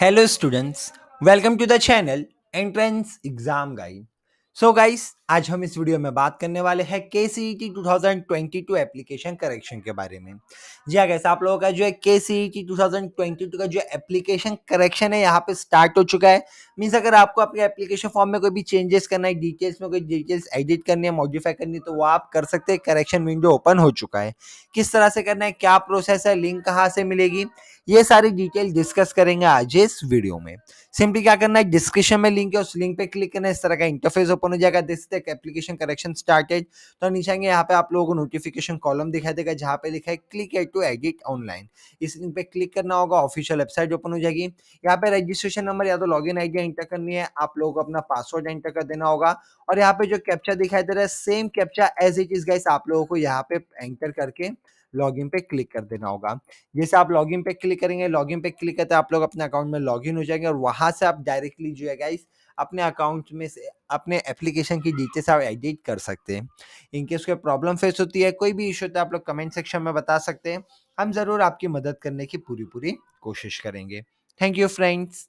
hello students welcome to the channel entrance exam guide so guys आज हम इस video में बात करने वाले हैं K C T two thousand twenty two application correction के बारे में जी हाँ गैस आप लोगों का जो है K C T two thousand twenty two का जो एप्लीकेशन करेक्शन है यहाँ पे स्टार्ट हो चुका है मीन्स अगर आपको अपने एप्लीकेशन फॉर्म में कोई भी चेंजेस करना है डिटेल्स में कोई डिटेल्स एडिट करनी है मॉडिफाई करनी है तो वो आप कर सकते हैं करेक्शन विंडो ओपन हो चुका है किस तरह से करना है क्या प्रोसेस है लिंक कहाँ से मिलेगी ये सारी डिटेल डिस्कस करेंगे आज इस वीडियो में सिंपली क्या करना है डिस्क्रिप्शन में लिंक है उस लिंक पे क्लिक करना है इस तरह का इंटरफेस ओपन हो जाएगा दिस तक एप्लीकेशन करेक्शन स्टार्टेड तो नीचे आएंगे यहाँ पे आप लोगों को नोटिफिकेशन कॉलम दिखाई देगा जहाँ पे लिखा है click at to edit online इस लिंक पे क्लिक करना होगा ऑफिशियल वेबसाइट ओपन हो जाएगी यहाँ पे रजिस्ट्रेशन नंबर या तो लॉग इन एंटर करनी है आप लोगों को अपना पासवर्ड एंटर कर देना होगा और यहाँ पे जो कैप्चा दिखाई दे रहा है same captcha as it is guys आप लोगों को यहाँ पे एंटर करके लॉगिन पे क्लिक कर देना होगा जैसे आप लॉगिन पे क्लिक क्लिक करेंगे लॉग इन पे क्लिक करते हैं आप लोग अपने अकाउंट में लॉग इन हो जाएंगे और वहाँ से आप डायरेक्टली जो है गाइस अपने अकाउंट में से अपने एप्लीकेशन की डिटेल्स आप एडिट कर सकते हैं इनकेस कोई प्रॉब्लम फेस होती है कोई भी इशू होता है आप लोग कमेंट सेक्शन में बता सकते हैं हम ज़रूर आपकी मदद करने की पूरी पूरी कोशिश करेंगे थैंक यू फ्रेंड्स